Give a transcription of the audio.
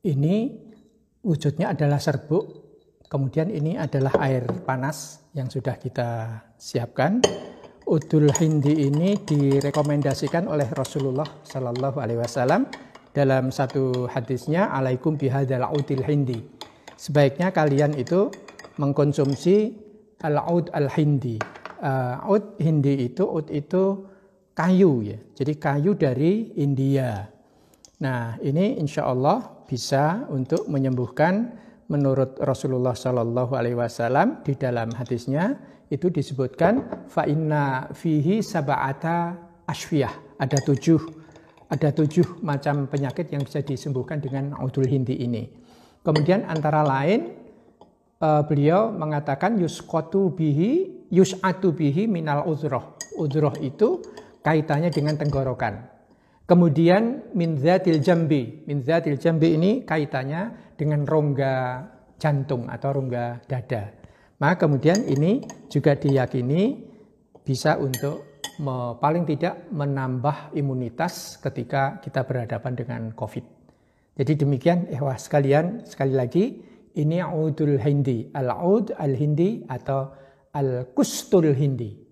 Ini wujudnya adalah serbuk, kemudian ini adalah air panas yang sudah kita siapkan. Udul Hindi ini direkomendasikan oleh Rasulullah Shallallahu Alaihi Wasallam dalam satu hadisnya alaikum bihadal udul hindi sebaiknya kalian itu mengkonsumsi al eh, aud al hindi uh, ud hindi itu ud itu kayu ya jadi kayu dari India nah ini insya Allah bisa untuk menyembuhkan menurut Rasulullah Shallallahu Alaihi Wasallam di dalam hadisnya itu disebutkan fa'inna fihi sab'ata ashfiyah ada tujuh ada tujuh macam penyakit yang bisa disembuhkan dengan udul hindi ini kemudian antara lain eh, beliau mengatakan yuskotu bihi yus'atu bihi minal uzroh uzroh itu kaitannya dengan tenggorokan Kemudian min zatil jambi. Min zatil jambi ini kaitannya dengan rongga jantung atau rongga dada. Maka kemudian ini juga diyakini bisa untuk me, paling tidak menambah imunitas ketika kita berhadapan dengan COVID. Jadi demikian wah sekalian sekali lagi ini audul hindi, al-aud al-hindi atau al-kustul hindi.